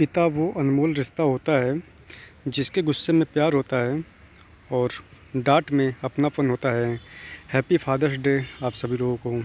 पिता वो अनमोल रिश्ता होता है जिसके गुस्से में प्यार होता है और डांट में अपनापन होता है हैप्पी फादर्स डे आप सभी लोगों को